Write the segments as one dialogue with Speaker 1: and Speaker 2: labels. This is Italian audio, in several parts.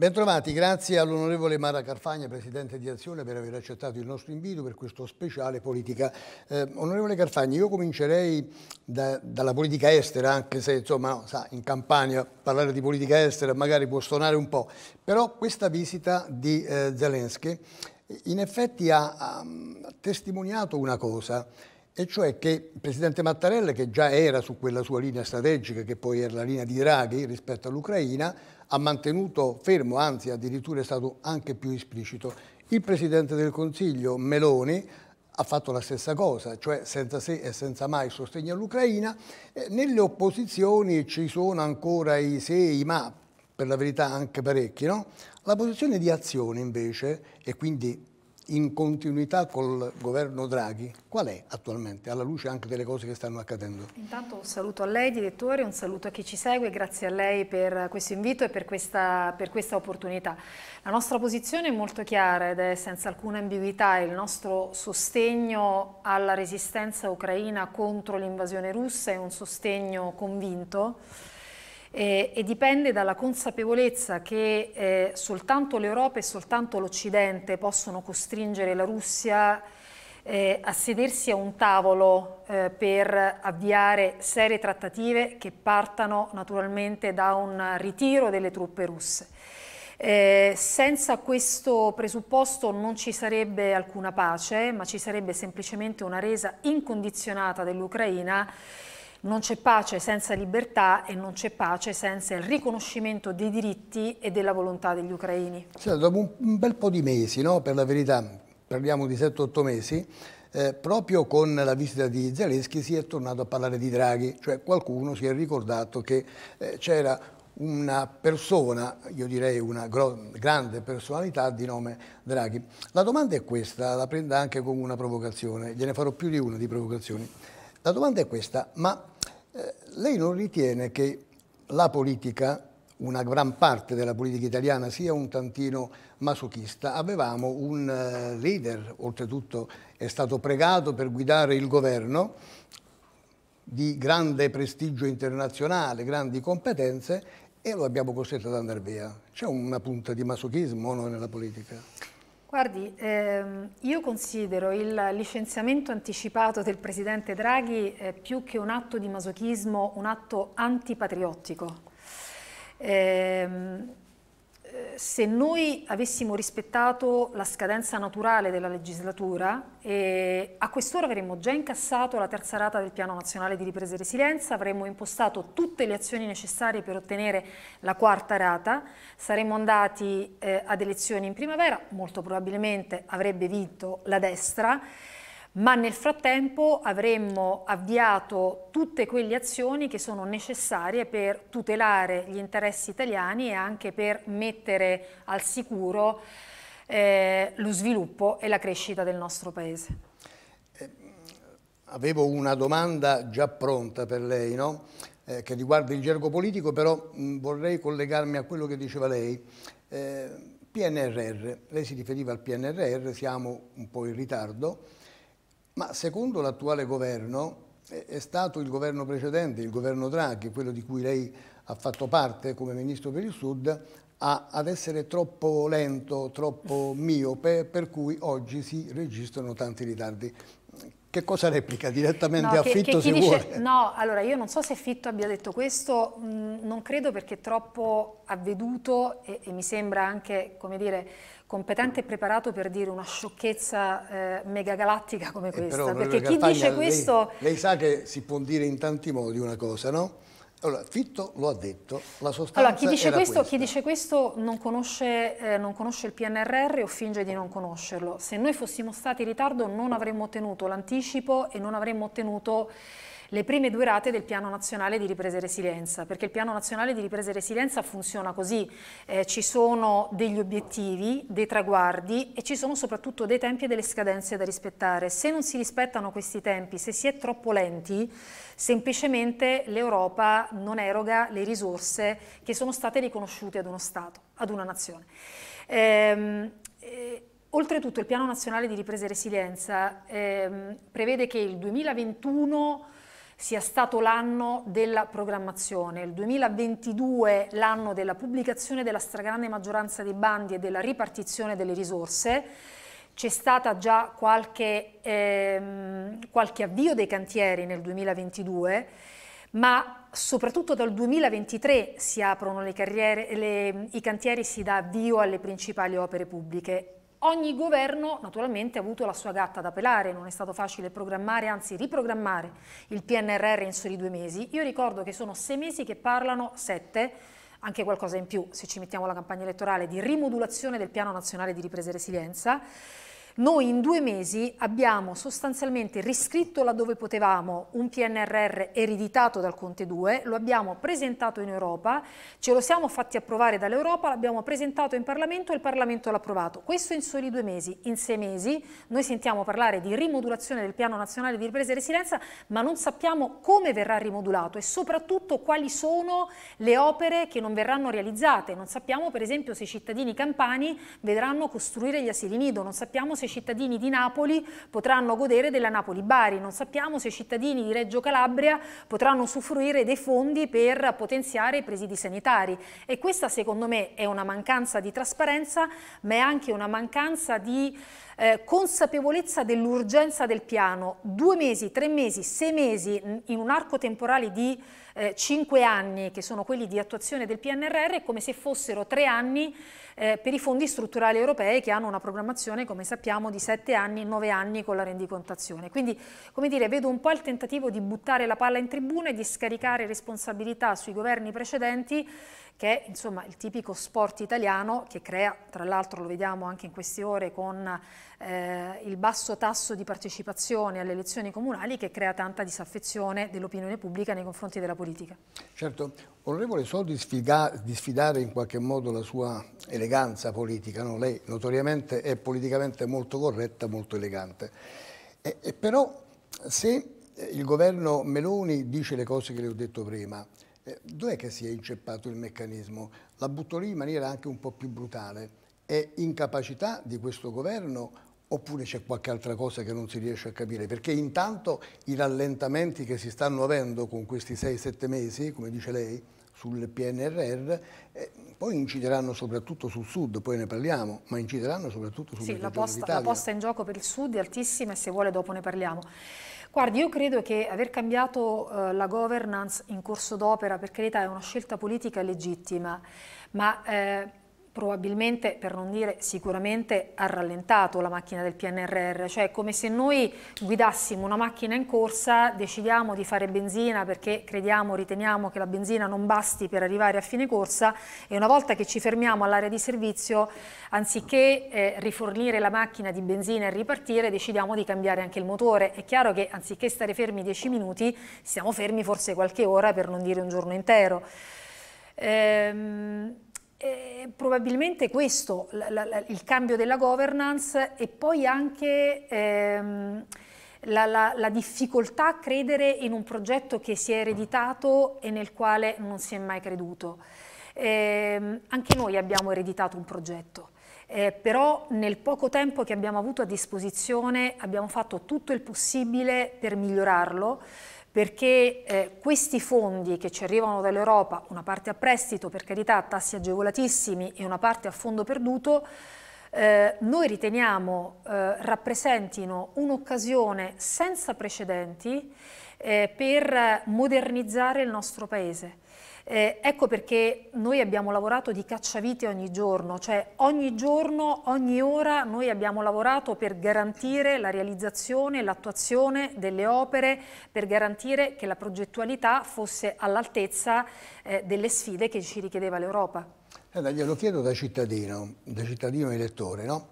Speaker 1: Bentrovati, grazie all'onorevole Mara Carfagna, Presidente di Azione, per aver accettato il nostro invito per questo speciale politica. Eh, onorevole Carfagna, io comincerei da, dalla politica estera, anche se insomma, sa, in Campania parlare di politica estera magari può suonare un po', però questa visita di eh, Zelensky in effetti ha, ha testimoniato una cosa, e cioè che il presidente Mattarella, che già era su quella sua linea strategica, che poi era la linea di Draghi rispetto all'Ucraina, ha mantenuto fermo, anzi addirittura è stato anche più esplicito. Il Presidente del Consiglio, Meloni, ha fatto la stessa cosa, cioè senza se e senza mai sostegno all'Ucraina. Eh, nelle opposizioni ci sono ancora i se e i ma, per la verità anche parecchi. No? La posizione di azione invece, e quindi in continuità col governo Draghi, qual è attualmente, alla luce anche delle cose che stanno accadendo?
Speaker 2: Intanto un saluto a lei direttore, un saluto a chi ci segue, grazie a lei per questo invito e per questa, per questa opportunità. La nostra posizione è molto chiara ed è senza alcuna ambiguità il nostro sostegno alla resistenza ucraina contro l'invasione russa è un sostegno convinto eh, e dipende dalla consapevolezza che eh, soltanto l'Europa e soltanto l'Occidente possono costringere la Russia eh, a sedersi a un tavolo eh, per avviare serie trattative che partano naturalmente da un ritiro delle truppe russe. Eh, senza questo presupposto non ci sarebbe alcuna pace, ma ci sarebbe semplicemente una resa incondizionata dell'Ucraina non c'è pace senza libertà e non c'è pace senza il riconoscimento dei diritti e della volontà degli ucraini.
Speaker 1: Sì, dopo un bel po' di mesi, no? per la verità, parliamo di 7-8 mesi, eh, proprio con la visita di Zelensky si è tornato a parlare di Draghi, cioè qualcuno si è ricordato che eh, c'era una persona, io direi una grande personalità di nome Draghi. La domanda è questa, la prenda anche come una provocazione, gliene farò più di una di provocazioni. La domanda è questa, ma eh, lei non ritiene che la politica, una gran parte della politica italiana, sia un tantino masochista? Avevamo un eh, leader, oltretutto è stato pregato per guidare il governo, di grande prestigio internazionale, grandi competenze, e lo abbiamo costretto ad andare via. C'è una punta di masochismo no, nella politica?
Speaker 2: Guardi, ehm, io considero il licenziamento anticipato del Presidente Draghi eh, più che un atto di masochismo, un atto antipatriottico. Ehm, se noi avessimo rispettato la scadenza naturale della legislatura, eh, a quest'ora avremmo già incassato la terza rata del Piano Nazionale di Ripresa e Resilienza, avremmo impostato tutte le azioni necessarie per ottenere la quarta rata, saremmo andati eh, ad elezioni in primavera, molto probabilmente avrebbe vinto la destra, ma nel frattempo avremmo avviato tutte quelle azioni che sono necessarie per tutelare gli interessi italiani e anche per mettere al sicuro eh, lo sviluppo e la crescita del nostro Paese. Eh,
Speaker 1: avevo una domanda già pronta per lei, no? eh, che riguarda il gergo politico, però mh, mm, vorrei collegarmi a quello che diceva lei. Eh, PNRR, lei si riferiva al PNRR, siamo un po' in ritardo, ma secondo l'attuale governo è stato il governo precedente, il governo Draghi, quello di cui lei ha fatto parte come ministro per il Sud, a, ad essere troppo lento, troppo miope, per cui oggi si registrano tanti ritardi. Che cosa replica? Direttamente no, a che, Fitto che se dice, vuole.
Speaker 2: No, allora io non so se Fitto abbia detto questo, mh, mm, non credo perché è troppo avveduto e, e, mi sembra anche, come dire, competente e preparato per dire una sciocchezza eh, megagalattica come eh, questa. Però, perché chi dice questo...
Speaker 1: Lei, lei sa che si può dire in tanti modi una cosa, no? Allora, Fitto lo ha detto, la sostanza Allora, chi dice, questo,
Speaker 2: chi dice questo, non conosce, eh, non conosce il PNRR o finge di non conoscerlo. Se noi fossimo stati in ritardo non avremmo ottenuto l'anticipo e non avremmo ottenuto le prime due rate del piano nazionale di ripresa e resilienza, perché il piano nazionale di ripresa e resilienza funziona così, eh, ci sono degli obiettivi, dei traguardi e ci sono soprattutto dei tempi e delle scadenze da rispettare. Se non si rispettano questi tempi, se si è troppo lenti, semplicemente l'Europa non eroga le risorse che sono state riconosciute ad uno Stato, ad una nazione. Ehm, e, eh, Oltretutto il Piano Nazionale di Ripresa e Resilienza ehm, prevede che il 2021 sia stato l'anno della programmazione, il 2022 l'anno della pubblicazione della stragrande maggioranza dei bandi e della ripartizione delle risorse, c'è stata già qualche, ehm, qualche avvio dei cantieri nel 2022, ma soprattutto dal 2023 si aprono le carriere, le, i cantieri, si dà avvio alle principali opere pubbliche Ogni governo naturalmente ha avuto la sua gatta da pelare, non è stato facile programmare, anzi riprogrammare il PNRR in soli due mesi. Io ricordo che sono sei mesi che parlano, sette, anche qualcosa in più se ci mettiamo la campagna elettorale, di rimodulazione del Piano Nazionale di Ripresa e Resilienza noi in due mesi abbiamo sostanzialmente riscritto laddove potevamo un PNRR ereditato dal Conte 2, lo abbiamo presentato in Europa, ce lo siamo fatti approvare dall'Europa, l'abbiamo presentato in Parlamento e il Parlamento l'ha approvato. Questo in soli due mesi. In sei mesi noi sentiamo parlare di rimodulazione del Piano Nazionale di Ripresa e Resilienza, ma non sappiamo come verrà rimodulato e soprattutto quali sono le opere che non verranno realizzate. Non sappiamo per esempio se i cittadini campani vedranno costruire gli asili nido, non sappiamo se se i cittadini di Napoli potranno godere della Napoli-Bari, non sappiamo se i cittadini di Reggio Calabria potranno usufruire dei fondi per potenziare i presidi sanitari e questa secondo me è una mancanza di trasparenza ma è anche una mancanza di eh, consapevolezza dell'urgenza del piano. Due mesi, tre mesi, sei mesi in un arco temporale di eh, cinque anni che sono quelli di attuazione del PNRR come se fossero tre anni eh, per i fondi strutturali europei che hanno una programmazione come sappiamo di sette anni, nove anni con la rendicontazione. Quindi come dire vedo un po' il tentativo di buttare la palla in tribuna e di scaricare responsabilità sui governi precedenti che è insomma, il tipico sport italiano che crea, tra l'altro lo vediamo anche in queste ore con eh, il basso tasso di partecipazione alle elezioni comunali che crea tanta disaffezione dell'opinione pubblica nei confronti della politica.
Speaker 1: Certo, onorevole Soldi sfiga, di sfidare in qualche modo la sua eleganza politica, no? lei notoriamente è politicamente molto corretta, molto elegante, e, e però se il governo Meloni dice le cose che le ho detto prima, eh, dov'è che si è inceppato il meccanismo? La butto lì in maniera anche un po' più brutale. È incapacità di questo governo oppure c'è qualche altra cosa che non si riesce a capire? Perché intanto i rallentamenti che si stanno avendo con questi 6-7 mesi, come dice lei, sul PNRR, eh, poi incideranno soprattutto sul sud, poi ne parliamo, ma incideranno soprattutto sul sì, la posta, la posta
Speaker 2: in gioco per il sud è altissima e se vuole dopo ne parliamo. Guardi, io credo che aver cambiato eh, la governance in corso d'opera, per carità, è una scelta politica legittima, ma... Eh, probabilmente, per non dire sicuramente, ha rallentato la macchina del PNRR, cioè come se noi guidassimo una macchina in corsa, decidiamo di fare benzina perché crediamo, riteniamo che la benzina non basti per arrivare a fine corsa e una volta che ci fermiamo all'area di servizio, anziché eh, rifornire la macchina di benzina e ripartire, decidiamo di cambiare anche il motore. È chiaro che anziché stare fermi 10 minuti, siamo fermi forse qualche ora, per non dire un giorno intero. Ehm, eh, probabilmente questo, la, la, il cambio della governance e poi anche ehm, la, la, difficoltà a credere in un progetto che si è ereditato e nel quale non si è mai creduto. Eh, anche noi abbiamo ereditato un progetto. Eh, però nel poco tempo che abbiamo avuto a disposizione abbiamo fatto tutto il possibile per migliorarlo, perché eh, questi fondi che ci arrivano dall'Europa, una parte a prestito per carità, a tassi agevolatissimi e una parte a fondo perduto, eh, noi riteniamo eh, rappresentino un'occasione senza precedenti eh, per modernizzare il nostro Paese eh, ecco perché noi abbiamo lavorato di cacciavite ogni giorno, cioè ogni giorno, ogni ora noi abbiamo lavorato per garantire la realizzazione, l'attuazione delle opere, per garantire che la progettualità fosse all'altezza eh, delle sfide che ci richiedeva l'Europa.
Speaker 1: Eh, glielo chiedo da cittadino, da cittadino elettore, no?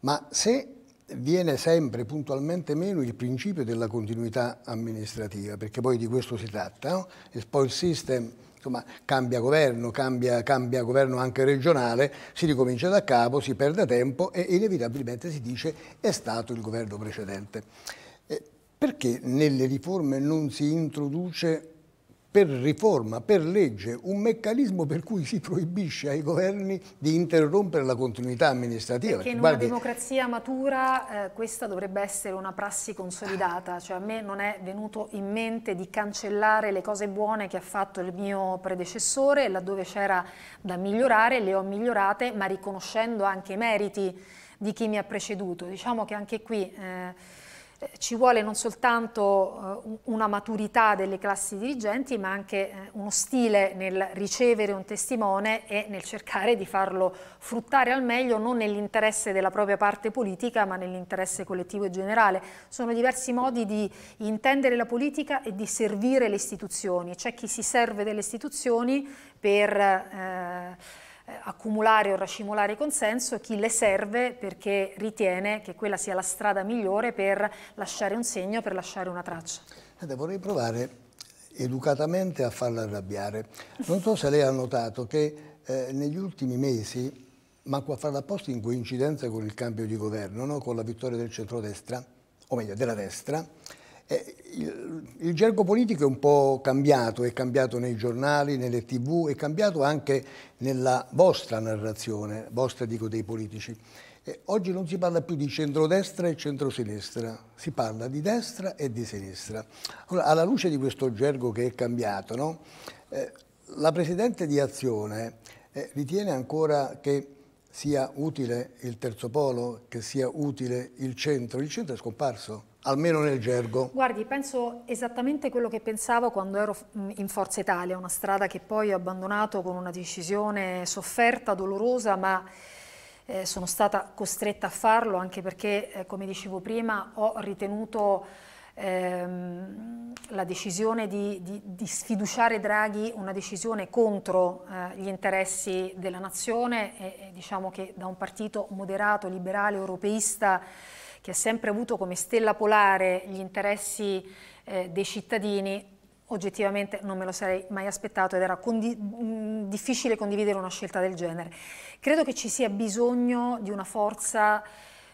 Speaker 1: ma se viene sempre puntualmente meno il principio della continuità amministrativa, perché poi di questo si tratta, no? il spoil system insomma, cambia governo, cambia, cambia governo anche regionale, si ricomincia da capo, si perde tempo e inevitabilmente si dice è stato il governo precedente. Eh, perché nelle riforme non si introduce per riforma, per legge, un meccanismo per cui si proibisce ai governi di interrompere la continuità amministrativa. Perché, in una Guardi...
Speaker 2: democrazia matura eh, questa dovrebbe essere una prassi consolidata, cioè a me non è venuto in mente di cancellare le cose buone che ha fatto il mio predecessore, laddove c'era da migliorare le ho migliorate, ma riconoscendo anche i meriti di chi mi ha preceduto. Diciamo che anche qui... Eh, eh, ci vuole non soltanto eh, una maturità delle classi dirigenti, ma anche eh, uno stile nel ricevere un testimone e nel cercare di farlo fruttare al meglio, non nell'interesse della propria parte politica, ma nell'interesse collettivo e generale. Sono diversi modi di intendere la politica e di servire le istituzioni. C'è chi si serve delle istituzioni per... Eh, eh, accumulare o racimolare consenso, chi le serve perché ritiene che quella sia la strada migliore per lasciare un segno, per lasciare una traccia.
Speaker 1: Senta, vorrei provare educatamente a farla arrabbiare. Non so se lei ha notato che eh, negli ultimi mesi, ma qua farla apposta in coincidenza con il cambio di governo, no? con la vittoria del centrodestra, o meglio della destra, eh, il gergo politico è un po' cambiato, è cambiato nei giornali, nelle tv, è cambiato anche nella vostra narrazione, vostra dico dei politici. E eh, oggi non si parla più di centrodestra e centrosinistra, si parla di destra e di sinistra. Allora, alla luce di questo gergo che è cambiato, no? eh, la Presidente di Azione eh, ritiene ancora che sia utile il terzo polo, che sia utile il centro. Il centro è scomparso almeno nel gergo.
Speaker 2: Guardi, penso esattamente quello che pensavo quando ero mm, in Forza Italia, una strada che poi ho abbandonato con una decisione sofferta, dolorosa, ma eh, sono stata costretta a farlo anche perché, eh, come dicevo prima, ho ritenuto ehm, la decisione di, di, di, sfiduciare Draghi una decisione contro eh, gli interessi della nazione e, e diciamo che da un partito moderato, liberale, europeista che ha sempre avuto come stella polare gli interessi eh, dei cittadini, oggettivamente non me lo sarei mai aspettato ed era condi mm, difficile condividere una scelta del genere. Credo che ci sia bisogno di una forza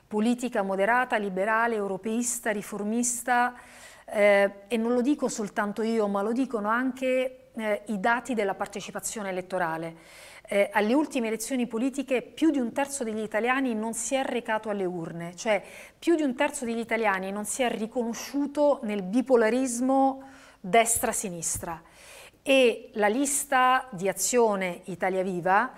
Speaker 2: politica moderata, liberale, europeista, riformista eh, e non lo dico soltanto io, ma lo dicono anche eh, i dati della partecipazione elettorale eh, alle ultime elezioni politiche più di un terzo degli italiani non si è recato alle urne, cioè più di un terzo degli italiani non si è riconosciuto nel bipolarismo destra-sinistra. E la lista di azione Italia Viva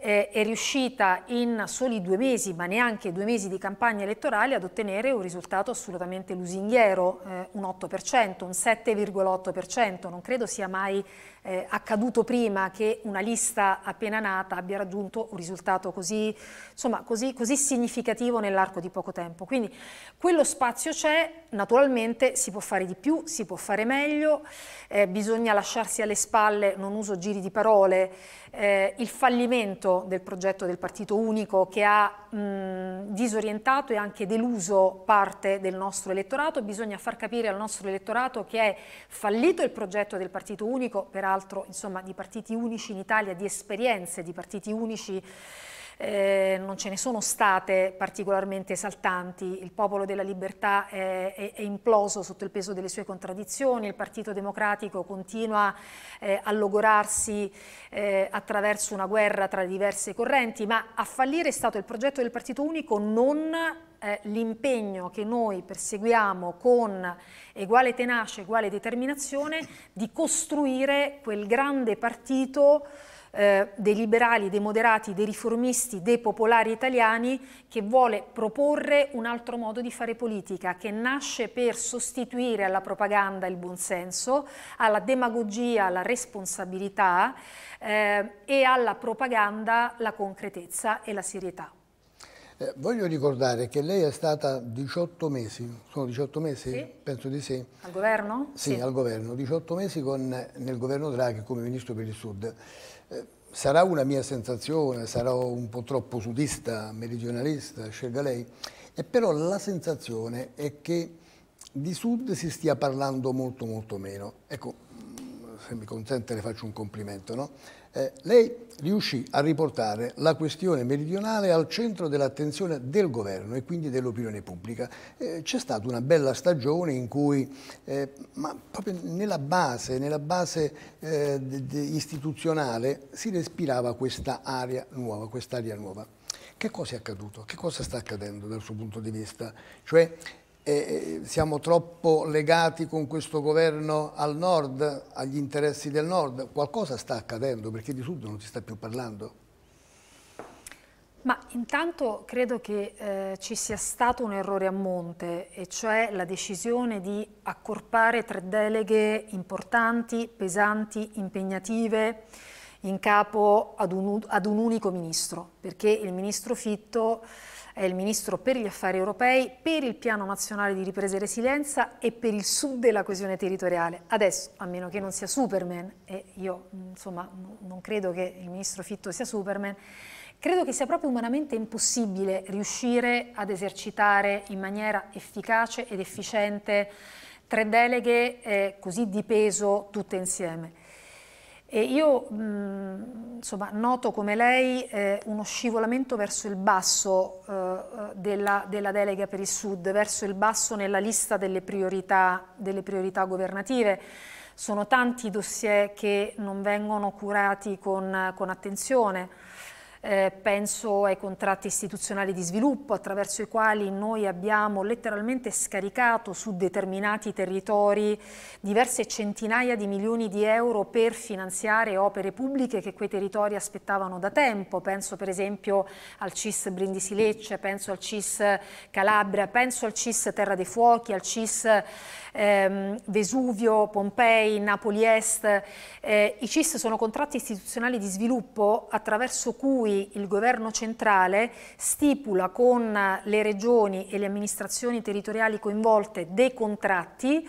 Speaker 2: eh, è riuscita in soli due mesi, ma neanche due mesi di campagna elettorale, ad ottenere un risultato assolutamente lusinghiero, eh, un 8%, un 7,8%. Non credo sia mai eh, accaduto prima che una lista appena nata abbia raggiunto un risultato così, insomma, così, così significativo nell'arco di poco tempo. Quindi quello spazio c'è, naturalmente si può fare di più, si può fare meglio, eh, bisogna lasciarsi alle spalle, non uso giri di parole, eh, il fallimento del progetto del partito unico che ha mh, disorientato e anche deluso parte del nostro elettorato. Bisogna far capire al nostro elettorato che è fallito il progetto del partito unico, peraltro insomma, di partiti unici in Italia, di esperienze di partiti unici eh, non ce ne sono state particolarmente esaltanti, il popolo della libertà è, è, è, imploso sotto il peso delle sue contraddizioni, il Partito Democratico continua eh, a logorarsi eh, attraverso una guerra tra diverse correnti, ma a fallire è stato il progetto del Partito Unico non eh, l'impegno che noi perseguiamo con uguale tenacia, uguale determinazione di costruire quel grande partito eh, dei liberali, dei moderati, dei riformisti, dei popolari italiani che vuole proporre un altro modo di fare politica che nasce per sostituire alla propaganda il buonsenso, alla demagogia la responsabilità eh, e alla propaganda la concretezza e la serietà.
Speaker 1: Eh, voglio ricordare che lei è stata 18 mesi, sono 18 mesi? Sì. Penso di sì.
Speaker 2: Al governo? Sì, sì. al
Speaker 1: governo, 18 mesi con, nel governo Draghi come ministro per il Sud sarà una mia sensazione, sarò un po' troppo sudista, meridionalista, scelga lei, e eh, però la sensazione è che di sud si stia parlando molto molto meno. Ecco, se mi consente le faccio un complimento, no? eh, lei riuscì a riportare la questione meridionale al centro dell'attenzione del governo e quindi dell'opinione pubblica. Eh, C'è stata una bella stagione in cui, eh, ma proprio nella base, nella base eh, istituzionale si respirava questa aria nuova, quest'aria nuova. Che cosa è accaduto? Che cosa sta accadendo dal suo punto di vista? Cioè, eh, siamo troppo legati con questo governo al nord, agli interessi del nord. Qualcosa sta accadendo perché di sud non si sta più parlando.
Speaker 2: Ma intanto credo che eh, ci sia stato un errore a monte, e cioè la decisione di accorpare tre deleghe importanti, pesanti, impegnative in capo ad un, ad un unico ministro, perché il ministro Fitto è il Ministro per gli Affari Europei, per il Piano Nazionale di Ripresa e Resilienza e per il Sud della coesione territoriale. Adesso, a meno che non sia Superman, e io insomma non credo che il Ministro Fitto sia Superman, Credo che sia proprio umanamente impossibile riuscire ad esercitare in maniera efficace ed efficiente tre deleghe eh, così di peso tutte insieme. E io mh, mm, insomma, noto come lei eh, uno scivolamento verso il basso eh, eh, della, della, delega per il Sud, verso il basso nella lista delle priorità, delle priorità governative. Sono tanti i dossier che non vengono curati con, con attenzione eh, penso ai contratti istituzionali di sviluppo attraverso i quali noi abbiamo letteralmente scaricato su determinati territori diverse centinaia di milioni di euro per finanziare opere pubbliche che quei territori aspettavano da tempo, penso per esempio al CIS Brindisi Lecce, penso al CIS Calabria, penso al CIS Terra dei Fuochi, al CIS ehm, Vesuvio, Pompei, Napoli Est. Eh, I CIS sono contratti istituzionali di sviluppo attraverso cui il governo centrale stipula con le regioni e le amministrazioni territoriali coinvolte dei contratti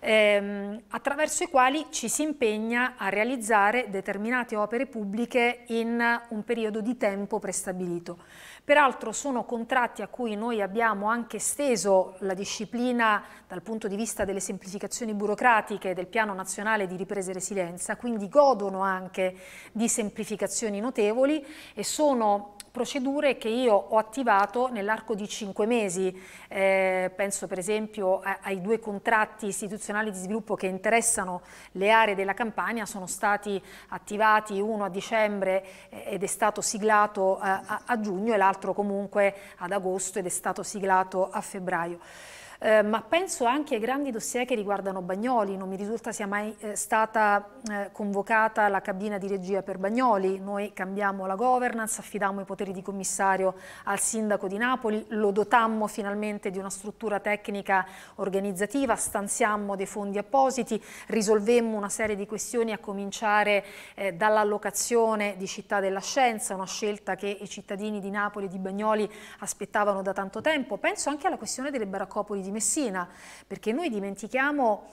Speaker 2: ehm, attraverso i quali ci si impegna a realizzare determinate opere pubbliche in un periodo di tempo prestabilito. Peraltro sono contratti a cui noi abbiamo anche esteso la disciplina dal punto di vista delle semplificazioni burocratiche del Piano Nazionale di Ripresa e Resilienza, quindi godono anche di semplificazioni notevoli e sono procedure che io ho attivato nell'arco di cinque mesi. Eh, penso per esempio ai due contratti istituzionali di sviluppo che interessano le aree della Campania, sono stati attivati uno a dicembre eh, ed è stato siglato a, eh, a, a giugno e l'altro comunque ad agosto ed è stato siglato a febbraio eh, ma penso anche ai grandi dossier che riguardano Bagnoli, non mi risulta sia mai eh, stata eh, convocata la cabina di regia per Bagnoli, noi cambiamo la governance, affidammo i poteri di commissario al sindaco di Napoli, lo dotammo finalmente di una struttura tecnica organizzativa, stanziammo dei fondi appositi, risolvemmo una serie di questioni a cominciare eh, dall'allocazione di città della scienza, una scelta che i cittadini di Napoli e di Bagnoli aspettavano da tanto tempo, penso anche alla questione delle baraccopoli di Messina, perché noi dimentichiamo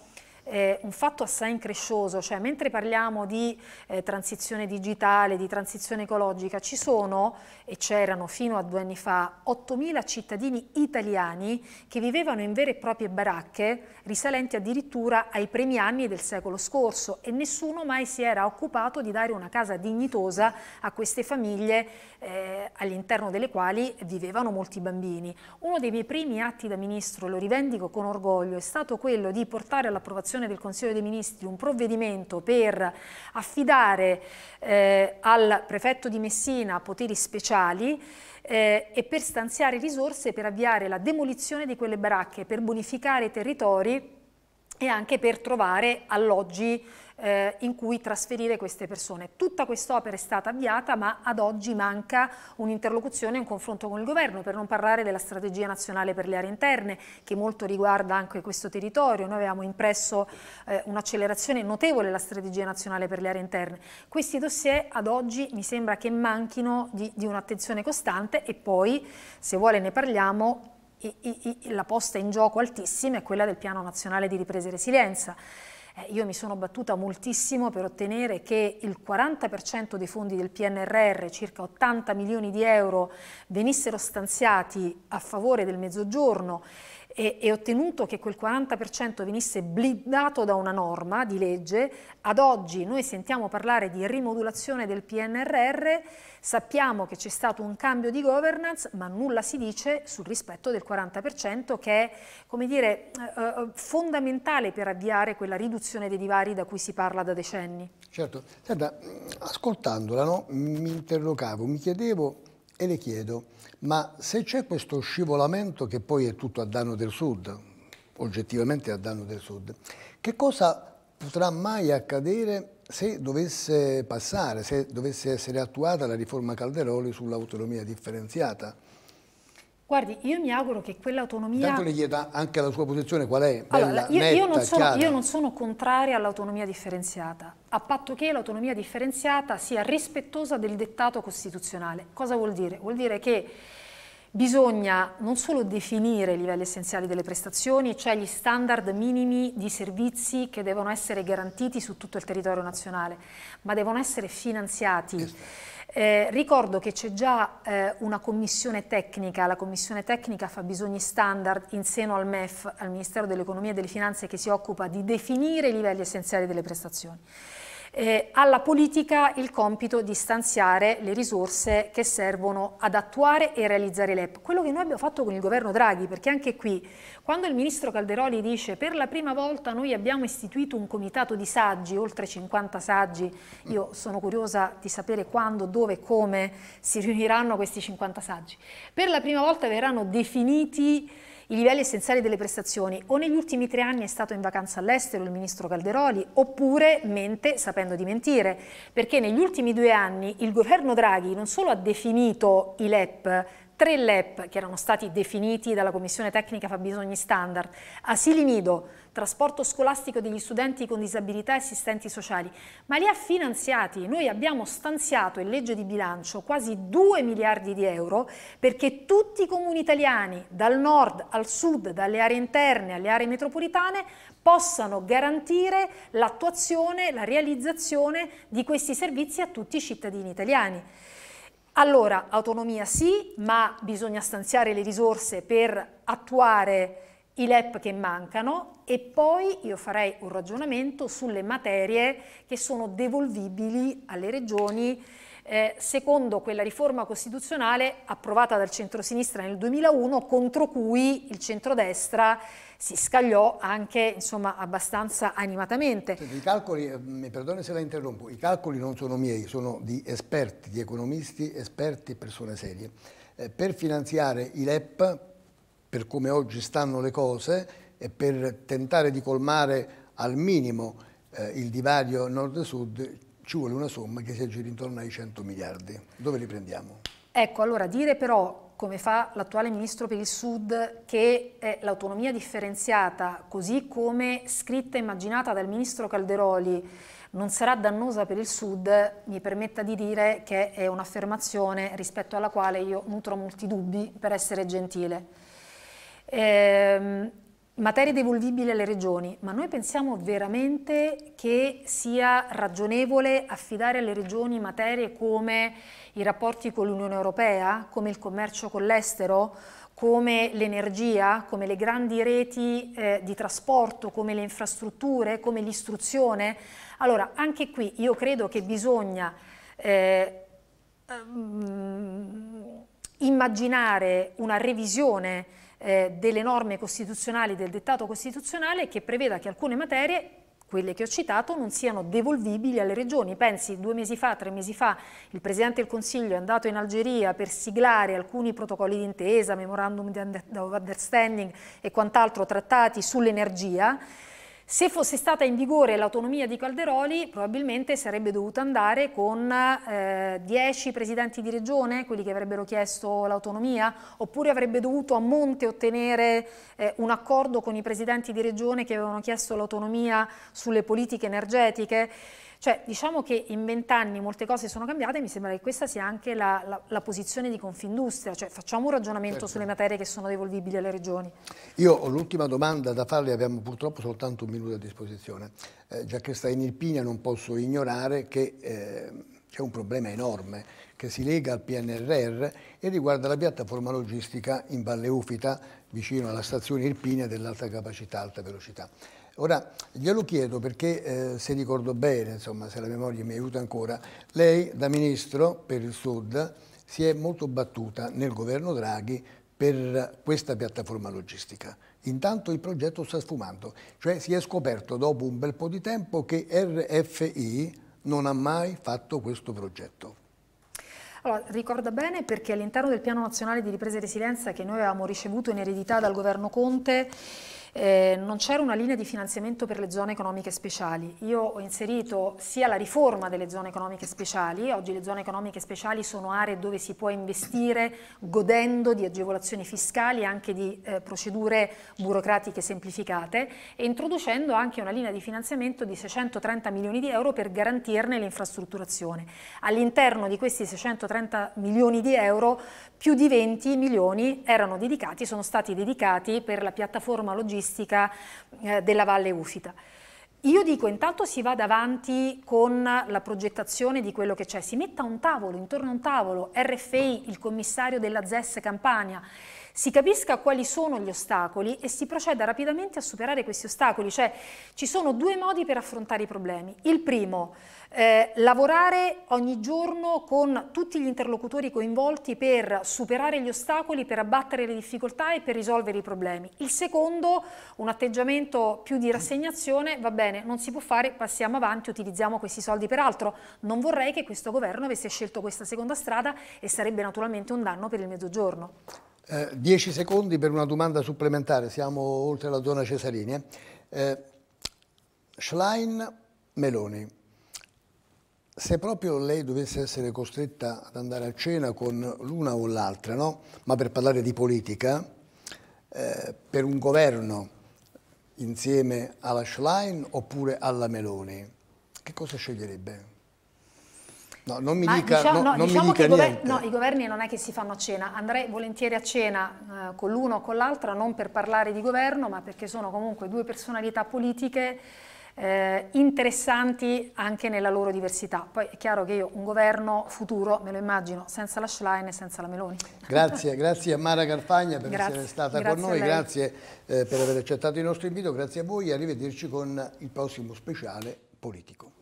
Speaker 2: eh, un fatto assai increscioso, cioè mentre parliamo di eh, transizione digitale, di transizione ecologica, ci sono e c'erano fino a due anni fa 8.000 cittadini italiani che vivevano in vere e proprie baracche risalenti addirittura ai primi anni del secolo scorso e nessuno mai si era occupato di dare una casa dignitosa a queste famiglie eh, all'interno delle quali vivevano molti bambini. Uno dei miei primi atti da ministro, lo rivendico con orgoglio, è stato quello di portare all'approvazione approvazione del Consiglio dei Ministri un provvedimento per affidare eh, al prefetto di Messina poteri speciali eh, e per stanziare risorse per avviare la demolizione di quelle baracche, per bonificare i territori e anche per trovare alloggi eh, in cui trasferire queste persone. Tutta quest'opera è stata avviata ma ad oggi manca un'interlocuzione e un confronto con il governo, per non parlare della strategia nazionale per le aree interne che molto riguarda anche questo territorio. Noi avevamo impresso eh, un'accelerazione notevole alla strategia nazionale per le aree interne. Questi dossier ad oggi mi sembra che manchino di, di un'attenzione costante e poi se vuole ne parliamo la posta in gioco altissima è quella del Piano Nazionale di Ripresa e Resilienza. Eh, io mi sono battuta moltissimo per ottenere che il 40% dei fondi del PNRR, circa 80 milioni di euro, venissero stanziati a favore del Mezzogiorno e, e ottenuto che quel 40% venisse blindato da una norma di legge, ad oggi noi sentiamo parlare di rimodulazione del PNRR, sappiamo che c'è stato un cambio di governance, ma nulla si dice sul rispetto del 40% che è come dire, eh, eh, fondamentale per avviare quella riduzione dei divari da cui si parla da decenni.
Speaker 1: Certo, Senta, ascoltandola no, mi interrogavo, mi chiedevo e le chiedo, ma se c'è questo scivolamento che poi è tutto a danno del Sud, oggettivamente a danno del Sud, che cosa potrà mai accadere se dovesse passare, se dovesse essere attuata la riforma Calderoli sull'autonomia differenziata?
Speaker 2: Guardi, io mi auguro che quell'autonomia... Tanto le
Speaker 1: chieda anche la sua posizione qual è, allora, io, netta, io, non sono, io
Speaker 2: non sono contraria all'autonomia differenziata, a patto che l'autonomia differenziata sia rispettosa del dettato costituzionale. Cosa vuol dire? Vuol dire che Bisogna non solo definire i livelli essenziali delle prestazioni, cioè gli standard minimi di servizi che devono essere garantiti su tutto il territorio nazionale, ma devono essere finanziati. Eh, ricordo che c'è già eh, una commissione tecnica, la commissione tecnica fa bisogni standard in seno al MEF, al Ministero dell'Economia e delle Finanze, che si occupa di definire i livelli essenziali delle prestazioni eh, alla politica il compito di stanziare le risorse che servono ad attuare e realizzare l'EP. Quello che noi abbiamo fatto con il governo Draghi, perché anche qui, quando il ministro Calderoli dice per la prima volta noi abbiamo istituito un comitato di saggi, oltre 50 saggi, io sono curiosa di sapere quando, dove e come si riuniranno questi 50 saggi. Per la prima volta verranno definiti i livelli essenziali delle prestazioni o negli ultimi tre anni è stato in vacanza all'estero il ministro Calderoli oppure mente sapendo di mentire, perché negli ultimi due anni il governo Draghi non solo ha definito i LEP, tre LEP che erano stati definiti dalla Commissione Tecnica Fabbisogni Standard, asili nido, trasporto scolastico degli studenti con disabilità e assistenti sociali, ma li ha finanziati. Noi abbiamo stanziato in legge di bilancio quasi 2 miliardi di euro perché tutti i comuni italiani, dal nord al sud, dalle aree interne alle aree metropolitane, possano garantire l'attuazione, la realizzazione di questi servizi a tutti i cittadini italiani. Allora, autonomia sì, ma bisogna stanziare le risorse per attuare i LEP che mancano e poi io farei un ragionamento sulle materie che sono devolvibili alle regioni eh, secondo quella riforma costituzionale approvata dal centrosinistra nel 2001 contro cui il centrodestra si scagliò anche insomma, abbastanza animatamente.
Speaker 1: I calcoli, eh, mi perdoni se la interrompo, i calcoli non sono miei, sono di esperti, di economisti, esperti e persone serie. Eh, per finanziare i LEP per come oggi stanno le cose e per tentare di colmare al minimo eh, il divario nord-sud ci vuole una somma che si aggira intorno ai 100 miliardi. Dove li prendiamo?
Speaker 2: Ecco, allora dire però come fa l'attuale ministro per il Sud, che l'autonomia differenziata, così come scritta e immaginata dal ministro Calderoli, non sarà dannosa per il Sud, mi permetta di dire che è un'affermazione rispetto alla quale io nutro molti dubbi, per essere gentile. Eh, materia devolvibile alle regioni, ma noi pensiamo veramente che sia ragionevole affidare alle regioni materie come i rapporti con l'Unione Europea, come il commercio con l'estero, come l'energia, come le grandi reti eh, di trasporto, come le infrastrutture, come l'istruzione. Allora, anche qui io credo che bisogna eh, ehm, immaginare una revisione eh, delle norme costituzionali, del dettato costituzionale che preveda che alcune materie quelle che ho citato, non siano devolvibili alle regioni. Pensi, due mesi fa, tre mesi fa, il Presidente del Consiglio è andato in Algeria per siglare alcuni protocolli d'intesa, memorandum of understanding e quant'altro trattati sull'energia, se fosse stata in vigore l'autonomia di Calderoli, probabilmente sarebbe dovuta andare con eh, 10 presidenti di regione, quelli che avrebbero chiesto l'autonomia, oppure avrebbe dovuto a monte ottenere eh, un accordo con i presidenti di regione che avevano chiesto l'autonomia sulle politiche energetiche. Cioè, diciamo che in vent'anni molte cose sono cambiate e mi sembra che questa sia anche la, la, la posizione di Confindustria, cioè facciamo un ragionamento certo. sulle materie che sono devolvibili alle regioni.
Speaker 1: Io ho l'ultima domanda da farle, abbiamo purtroppo soltanto un minuto a disposizione. Eh, già che sta in Irpinia non posso ignorare che eh, c'è un problema enorme che si lega al PNRR e riguarda la piattaforma logistica in Valle Ufita, vicino alla stazione Irpinia dell'alta capacità, alta velocità. Ora glielo chiedo perché eh, se ricordo bene, insomma se la memoria mi aiuta ancora, lei da Ministro per il Sud si è molto battuta nel governo Draghi per questa piattaforma logistica. Intanto il progetto sta sfumando, cioè si è scoperto dopo un bel po' di tempo che RFI non ha mai fatto questo progetto.
Speaker 2: Allora, ricorda bene perché all'interno del piano nazionale di ripresa e resilienza che noi avevamo ricevuto in eredità dal governo Conte eh, non c'era una linea di finanziamento per le zone economiche speciali. Io ho inserito sia la riforma delle zone economiche speciali, oggi le zone economiche speciali sono aree dove si può investire godendo di agevolazioni fiscali e anche di eh, procedure burocratiche semplificate e introducendo anche una linea di finanziamento di 630 milioni di euro per garantirne l'infrastrutturazione. All'interno di questi 630 milioni di euro più di 20 milioni erano dedicati, sono stati dedicati per la piattaforma logistica turistica eh, della Valle Ufita. Io dico intanto si vada avanti con la progettazione di quello che c'è, si metta un tavolo, intorno a un tavolo, RFI, il commissario della ZES Campania, si capisca quali sono gli ostacoli e si proceda rapidamente a superare questi ostacoli, cioè ci sono due modi per affrontare i problemi. Il primo, eh, lavorare ogni giorno con tutti gli interlocutori coinvolti per superare gli ostacoli, per abbattere le difficoltà e per risolvere i problemi. Il secondo, un atteggiamento più di rassegnazione, va bene, non si può fare, passiamo avanti, utilizziamo questi soldi per altro. Non vorrei che questo governo avesse scelto questa seconda strada e sarebbe naturalmente un danno per il mezzogiorno.
Speaker 1: 10 eh, secondi per una domanda supplementare, siamo oltre la zona Cesarini. Eh. eh, Schlein Meloni, se proprio lei dovesse essere costretta ad andare a cena con l'una o l'altra, no? ma per parlare di politica, eh, per un governo insieme alla Schlein oppure alla Meloni, che cosa sceglierebbe? No, non mi Ma dica, diciamo, no, non diciamo mi dica che niente. No,
Speaker 2: i governi non è che si fanno a cena, andrei volentieri a cena eh, con l'uno o con l'altra, non per parlare di governo, ma perché sono comunque due personalità politiche eh, interessanti anche nella loro diversità. Poi è chiaro che io un governo futuro me lo immagino senza la Schlein e senza la Meloni. Grazie,
Speaker 1: grazie a Mara Carfagna per grazie, essere stata con noi, grazie eh, per aver accettato il nostro invito, grazie a voi e arrivederci con il prossimo speciale politico.